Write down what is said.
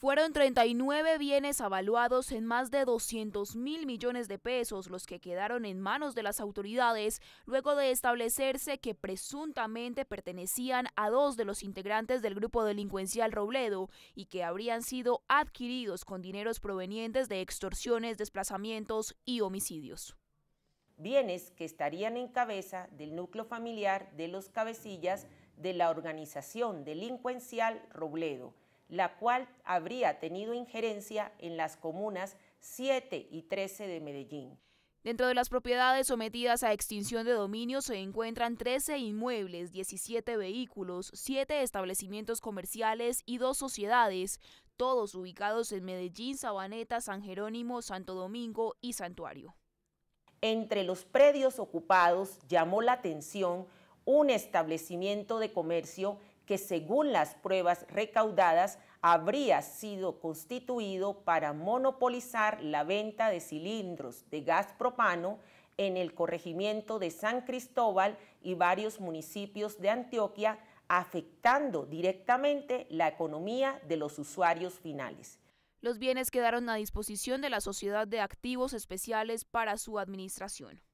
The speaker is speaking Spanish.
Fueron 39 bienes avaluados en más de 200 mil millones de pesos los que quedaron en manos de las autoridades luego de establecerse que presuntamente pertenecían a dos de los integrantes del grupo delincuencial Robledo y que habrían sido adquiridos con dineros provenientes de extorsiones, desplazamientos y homicidios. Bienes que estarían en cabeza del núcleo familiar de los cabecillas de la organización delincuencial Robledo la cual habría tenido injerencia en las comunas 7 y 13 de Medellín. Dentro de las propiedades sometidas a extinción de dominio se encuentran 13 inmuebles, 17 vehículos, 7 establecimientos comerciales y dos sociedades, todos ubicados en Medellín, Sabaneta, San Jerónimo, Santo Domingo y Santuario. Entre los predios ocupados llamó la atención un establecimiento de comercio que según las pruebas recaudadas habría sido constituido para monopolizar la venta de cilindros de gas propano en el corregimiento de San Cristóbal y varios municipios de Antioquia, afectando directamente la economía de los usuarios finales. Los bienes quedaron a disposición de la Sociedad de Activos Especiales para su administración.